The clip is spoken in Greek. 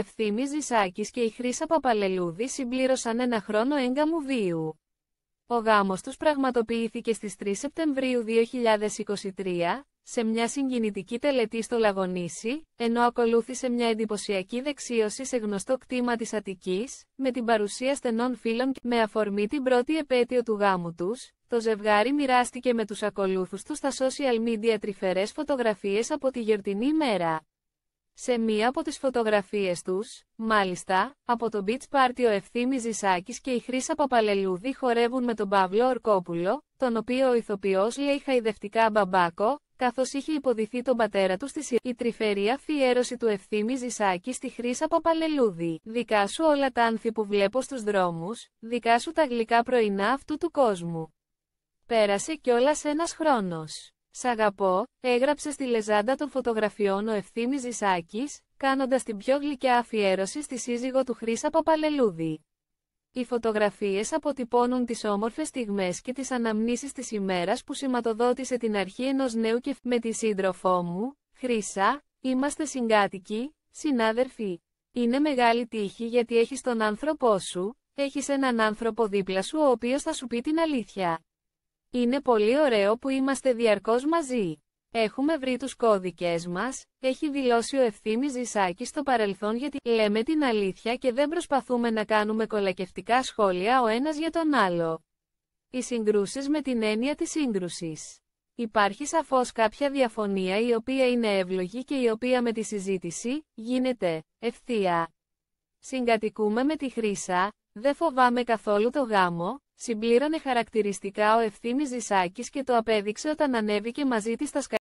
Ευθύμης Ζησάκης και η Χρύσα Παπαλελούδη συμπλήρωσαν ένα χρόνο έγκαμου βίου. Ο γάμος τους πραγματοποιήθηκε στις 3 Σεπτεμβρίου 2023, σε μια συγκινητική τελετή στο Λαγονίσι, ενώ ακολούθησε μια εντυπωσιακή δεξίωση σε γνωστό κτήμα της Αττικής, με την παρουσία στενών φίλων και με αφορμή την πρώτη επέτειο του γάμου τους, το ζευγάρι μοιράστηκε με τους ακολούθους του στα social media τρυφερές φωτογραφίες από τη γιορτινή μέρα. Σε μία από τις φωτογραφίες τους, μάλιστα, από το beach party ο Ευθύμης Ζησάκης και η Χρύσα Παπαλελούδη χορεύουν με τον Παύλο Ορκόπουλο, τον οποίο ο ηθοποιός λέει χαϊδευτικά μπαμπάκο, καθώς είχε υποδηθεί τον πατέρα του στη σειρά. Η τρυφερή αφιέρωση του Ευθύμη Ζησάκη στη Χρύσα Παπαλελούδη. Δικά σου όλα τα άνθη που βλέπω στους δρόμους, δικά σου τα γλυκά πρωινά αυτού του κόσμου. Πέρασε κιόλας ένας χρόνος. Σ' αγαπώ, έγραψε στη λεζάντα των φωτογραφιών ο Ευθύνη Ζησάκης, κάνοντας την πιο γλυκιά αφιέρωση στη σύζυγο του Χρήσα Παπαλελούδη. Οι φωτογραφίες αποτυπώνουν τις όμορφες στιγμές και τις αναμνήσεις της ημέρας που σηματοδότησε την αρχή ενός νέου και με τη σύντροφό μου, χρήσα, είμαστε συγκάτοικοι, συνάδελφοι. Είναι μεγάλη τύχη γιατί έχεις τον άνθρωπό σου, έχεις έναν άνθρωπο δίπλα σου ο οποίος θα σου πει την αλήθεια. Είναι πολύ ωραίο που είμαστε διαρκώς μαζί. Έχουμε βρει τους κώδικες μας, έχει δηλώσει ο Ευθύμης Ζησάκης στο παρελθόν γιατί λέμε την αλήθεια και δεν προσπαθούμε να κάνουμε κολακευτικά σχόλια ο ένας για τον άλλο. Οι συγκρούσεις με την έννοια της σύγκρουσης. Υπάρχει σαφώς κάποια διαφωνία η οποία είναι εύλογη και η οποία με τη συζήτηση γίνεται ευθεία. Συγκατοικούμε με τη χρήσα, δεν φοβάμαι καθόλου το γάμο, Συμπλήρωνε χαρακτηριστικά ο Ευθύμης Ζησάκης και το απέδειξε όταν ανέβηκε μαζί της στα σκα...